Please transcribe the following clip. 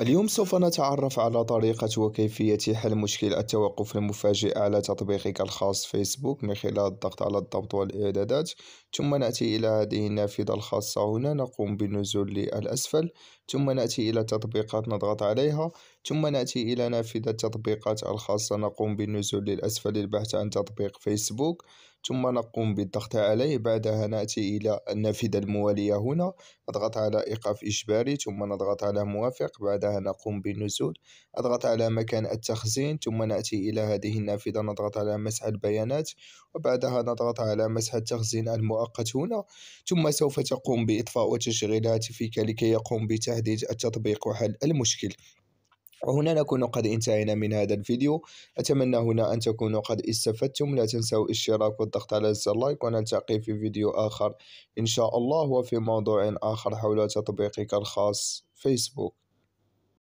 اليوم سوف نتعرف على طريقة وكيفية حل مشكل التوقف المفاجئ على تطبيقك الخاص فيسبوك من خلال الضغط على الضبط والإعدادات ثم نأتي إلى هذه النافذة الخاصة هنا نقوم بالنزول للأسفل ثم نأتي إلى تطبيقات نضغط عليها ثم نأتي إلى نافذة التطبيقات الخاصة نقوم بالنزول للأسفل للبحث عن تطبيق فيسبوك ثم نقوم بالضغط عليه بعدها نأتي إلى النافذة الموالية هنا أضغط على إيقاف إجباري ثم نضغط على موافق بعدها نقوم بالنزول أضغط على مكان التخزين ثم نأتي إلى هذه النافذة نضغط على مسح البيانات وبعدها نضغط على مسح التخزين المؤقت هنا ثم سوف تقوم بإطفاء وتشغيل هاتفك لكي يقوم بتهديد التطبيق وحل المشكل وهنا نكون قد انتهينا من هذا الفيديو أتمنى هنا أن تكونوا قد استفدتم لا تنسوا الاشتراك والضغط على زر اللايك ونلتقي في فيديو آخر إن شاء الله وفي موضوع آخر حول تطبيقك الخاص فيسبوك